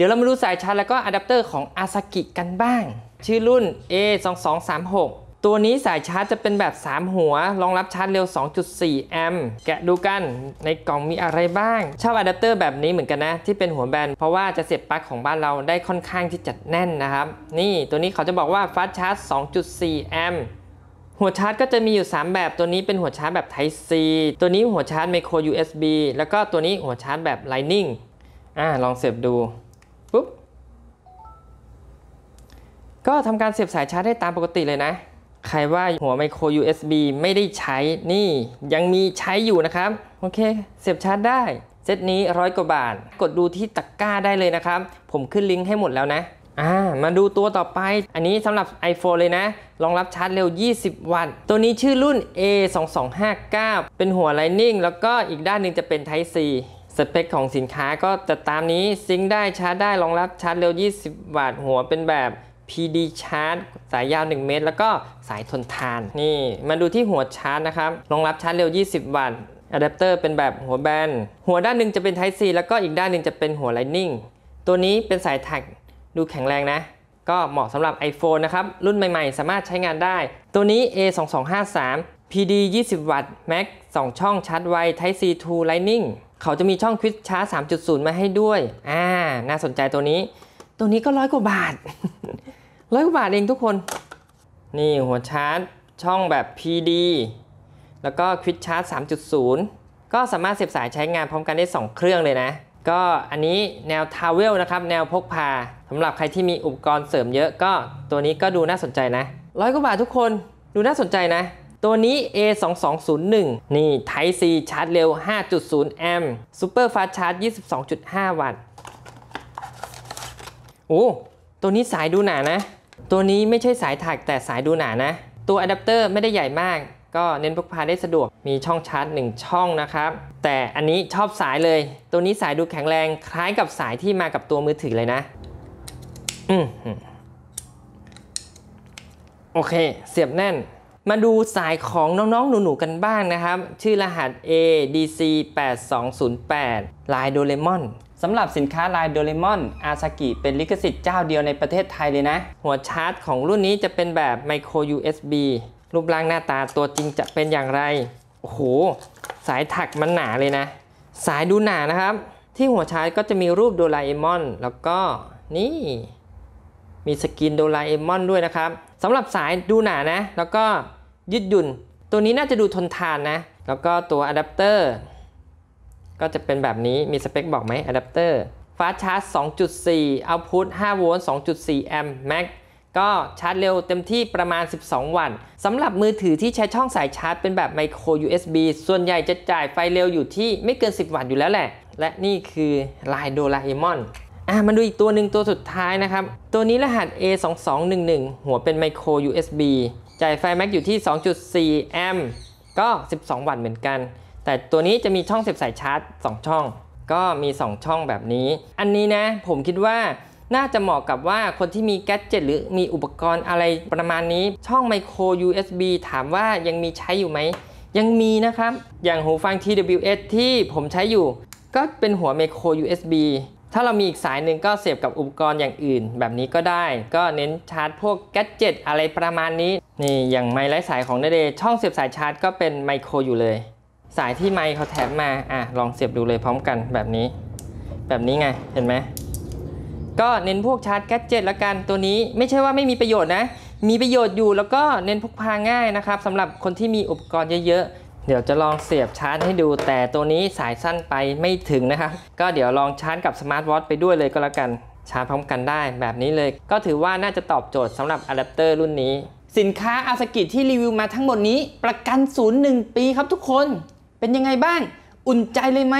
ดี๋ยวเรามาดูสายชาร์จแล้วก็อะแดปเตอร์ของ a s a k i กันบ้าง ชื่อรุ่น A2236 ตัวนี้สายชาร์จจะเป็นแบบ 3 หัวรองรับชาร์จเร็ว 2.4แอมป์แกะดูกันในกล่องมีอะไรบ้าง ชอบอะแดปเตอร์แบบนี้เหมือนกันนะ ที่เป็นหัวแบนเพราะว่าจะเสียบปลั๊กของบ้านเราได้ค่อนข้างที่จัดแน่นนะครับ นี่ตัวนี้เขาจะบอกว่าฟาสชาร์จ2.4แอมป์หัวชาร์จก็จะมีอยู่ 3 แบบตัวนี้เป็นหัวชาร์จแบบ Type C ตัวนี้หัวชาร์จ Micro USB แล้วก็ตัวนี้หัวชาร์จแบบ Lightning อ่าลองเสียบดูปุ๊บ ก็ทำการเสียบสายชาร์จได้ตามปกติเลยนะ ใครว่าหัวไมโคร USB ไม่ได้ใช้ นี่ ยังมีใช้อยู่นะครับ โอเค เสียบชาร์จได้ เซตนี้ร้อยกว่าบาท กดดูที่ตะกก้าได้เลยนะครับ ผมขึ้นลิงก์ให้หมดแล้วนะ อ่า มาดูตัวต่อไป อันนี้สำหรับ iPhone เลยนะ รองรับชาร์จเร็ว 20 วัตต์ ตัวนี้ชื่อรุ่น A2259 เป็นหัว Lightning แล้วก็อีกด้านหนึ่งจะเป็น Type C เปคของสินค้าก็จะตามนี้ซิงได้ชาร์จได้รองรับชาร์จเร็ว 20 วัตต์หัวเป็นแบบ PD ชาร์จ สายยาว 1 เมตร แล้วก็สายทนทาน นี่มาดูที่หัวชาร์จนะครับรองรับชาร์จเร็ว 20 วัตต์อะแดปเตอร์เป็นแบบหัวแบน หัวด้านหนึ่งจะเป็น Type C แล้วก็อีกด้านหนึ่งจะเป็นหัว Lightning ตัวนี้เป็นสายถักดูแข็งแรงนะ ก็เหมาะสำหรับ iPhone นะครับรุ่นใหม่ๆ สามารถใช้งานได้ ตัวนี้ A2253 PD 20วัตต์ Max 2ช่องชาร์จไว Type C to Lightning เขาจะมีช่องควิดชาร์จ 3.0 มาให้ด้วย อ่า น่าสนใจตัวนี้ ตัวนี้ก็ร้อยกว่าบาท ร้อยกว่าบาทเองทุกคน นี่หัวชาร์จ ช่องแบบ PD แล้วก็ควิดชาร์จ 3.0 ก็สามารถเสียบสายใช้งานพร้อมกันได้ 2 เครื่องเลยนะ ก็อันนี้แนวทาวเวลนะครับ แนวพกพา สำหรับใครที่มีอุปกรณ์เสริมเยอะก็ตัวนี้ก็ดูน่าสนใจนะ ร้อยกว่าบาททุกคน ดูน่าสนใจนะตัวนี้ A2201 นี่ไทซีชาร์จเร็ว 5.0 แอมป์ซูเปอร์ฟา c h a r g 22.5 วัตต์ โอ้ ตัวนี้สายดูหนานะ ตัวนี้ไม่ใช่สายถักแต่สายดูหนานะ ตัวอะแดปเตอร์ไม่ได้ใหญ่มาก ก็เน้นพกพาได้สะดวก มีช่องชาร์จ 1 ช่องนะครับ แต่อันนี้ชอบสายเลย ตัวนี้สายดูแข็งแรง คล้ายกับสายที่มากับตัวมือถือเลยนะอืมโอเค เสียบแน่นมาดูสายของน้องๆ หนูๆกันบ้างนะครับ ชื่อรหัส ADC 8208ลายโดเรมอนสำหรับสินค้าลายโดเรมอน อาซากิเป็นลิขสิทธิ์เจ้าเดียวในประเทศไทยเลยนะ หัวชาร์จของรุ่นนี้จะเป็นแบบไมโคร USB รูปร่างหน้าตาตัวจริงจะเป็นอย่างไร โอ้โห สายถักมันหนาเลยนะ สายดูหนานะครับ ที่หัวชาร์จก็จะมีรูปโดเรมอน แล้วก็นี่มีสกินโดราเอมอนด้วยนะครับสำหรับสายดูหนานะ แล้วก็ยืดหยุ่น ตัวนี้น่าจะดูทนทานนะ แล้วก็ตัวอะแดปเตอร์ก็จะเป็นแบบนี้มีสเปคบอกไหมอะแดปเตอร์ฟาชาร์จ2.4เอาพุท5โวลต์2.4แอมป์แม็กก็ชาร์จเร็วเต็มที่ประมาณ 12 วันสำหรับมือถือที่ใช้ช่องสายชาร์จเป็นแบบไมโคร USB ส่วนใหญ่จะจ่ายไฟเร็วอยู่ที่ไม่เกิน 10 วัตต์อยู่แล้วแหละ และนี่คือลายโดราเอมอน่ะมาดูอีกตัวหนึ่งตัวสุดท้ายนะครับ ตัวนี้รหัส A2211 หัวเป็นไมโคร USB จ่ายไฟแม็กอยู่ที่ 2.4 แอมป์ ก็ 12 วัตต์เหมือนกัน แต่ตัวนี้จะมีช่องเสียบสายชาร์จ 2 ช่อง ก็มี 2 ช่องแบบนี้ อันนี้นะผมคิดว่าน่าจะเหมาะกับว่าคนที่มีแกจิตหรือมีอุปกรณ์อะไรประมาณนี้ ช่องไมโคร USB ถามว่ายังมีใช้อยู่ไหม ยังมีนะครับ อย่างหูฟัง TWS ที่ผมใช้อยู่ ก็เป็นหัวไมโคร USB ถ้าเรามีอีกสายหนึ่งก็เสียบกับอุปกรณ์อย่างอื่น แบบนี้ก็ได้ก็เน้นชาร์จพวกแกจิตอะไรประมาณนี้ นี่อย่างไม้ไร้สายของเดเดช่องเสียบสายชาร์จก็เป็นไมโครอยู่เลย สายที่ไมค์เขาแถมมาอ่ะลองเสียบดูเลยพร้อมกันแบบนี้ แบบนี้ไงเห็นไหมก็เน้นพวกชาร์จแกจิตละกันตัวนี้ไม่ใช่ว่าไม่มีประโยชน์นะ มีประโยชน์อยู่แล้วก็เน้นพกพาง่ายนะครับสำหรับคนที่มีอุปกรณ์เยอะเดี๋ยวจะลองเสียบชาร์จให้ดูแต่ตัวนี้สายสั้นไปไม่ถึงนะครับ ก็เดี๋ยวลองชาร์จกับสมาร์ทวอทไปด้วยเลยก็แล้วกัน ชาร์จพร้อมกันได้แบบนี้เลย ก็ถือว่าน่าจะตอบโจทย์สำหรับอะแดปเตอร์รุ่นนี้ สินค้าอาสกิที่รีวิวมาทั้งหมดนี้ ประกันศูนนย์หึ่งปีครับทุกคน เป็นยังไงบ้างอุ่นใจเลยไหม